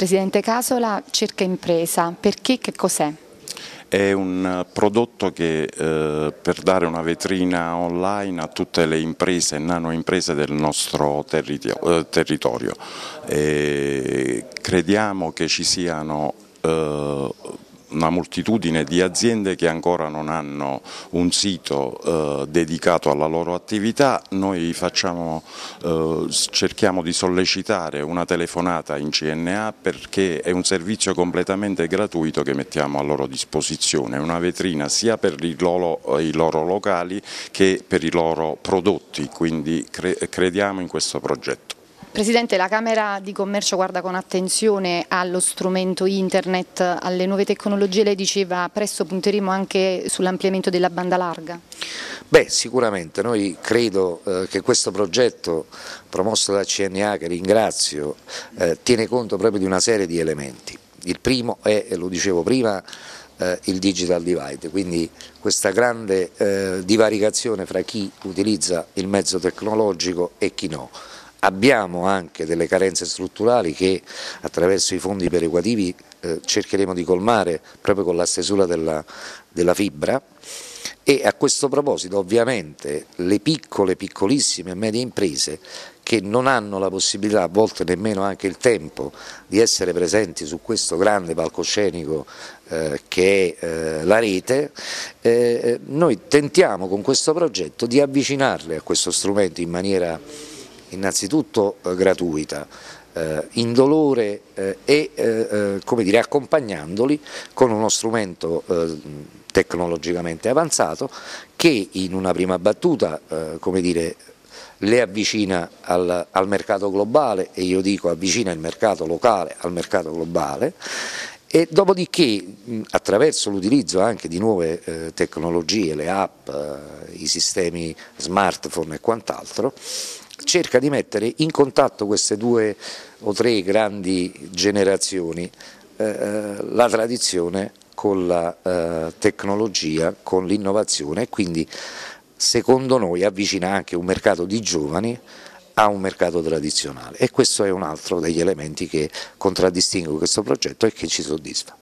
Presidente Casola, Cerca Impresa, perché che cos'è? È un prodotto che eh, per dare una vetrina online a tutte le imprese e nano imprese del nostro eh, territorio, territorio. crediamo che ci siano eh, una moltitudine di aziende che ancora non hanno un sito eh, dedicato alla loro attività, noi facciamo, eh, cerchiamo di sollecitare una telefonata in CNA perché è un servizio completamente gratuito che mettiamo a loro disposizione, una vetrina sia per i loro, eh, i loro locali che per i loro prodotti, quindi cre crediamo in questo progetto. Presidente, la Camera di Commercio guarda con attenzione allo strumento internet, alle nuove tecnologie, lei diceva presto punteremo anche sull'ampliamento della banda larga? Beh, sicuramente, noi credo eh, che questo progetto promosso dal CNA, che ringrazio, eh, tiene conto proprio di una serie di elementi. Il primo è, lo dicevo prima, eh, il digital divide, quindi questa grande eh, divaricazione fra chi utilizza il mezzo tecnologico e chi no abbiamo anche delle carenze strutturali che attraverso i fondi perequativi eh, cercheremo di colmare proprio con la stesura della, della fibra e a questo proposito ovviamente le piccole, piccolissime e medie imprese che non hanno la possibilità, a volte nemmeno anche il tempo, di essere presenti su questo grande palcoscenico eh, che è eh, la rete, eh, eh noi tentiamo con questo progetto di avvicinarle a questo strumento in maniera innanzitutto eh, gratuita, eh, indolore eh, e dire, accompagnandoli con uno strumento tecnologicamente avanzato che in una prima battuta dire, le avvicina al, al, mercato globale e io dico avvicina il mercato locale al mercato globale e dopodiché attraverso l'utilizzo anche di nuove eh, tecnologie, le app, eh, i sistemi smartphone e quant'altro cerca di mettere in contatto queste due o tre grandi generazioni, eh, eh la tradizione con la eh, tecnologia, con l'innovazione e quindi secondo noi avvicina anche un mercato di giovani a un mercato tradizionale e questo è un altro degli elementi che contraddistingue questo progetto e che ci soddisfa.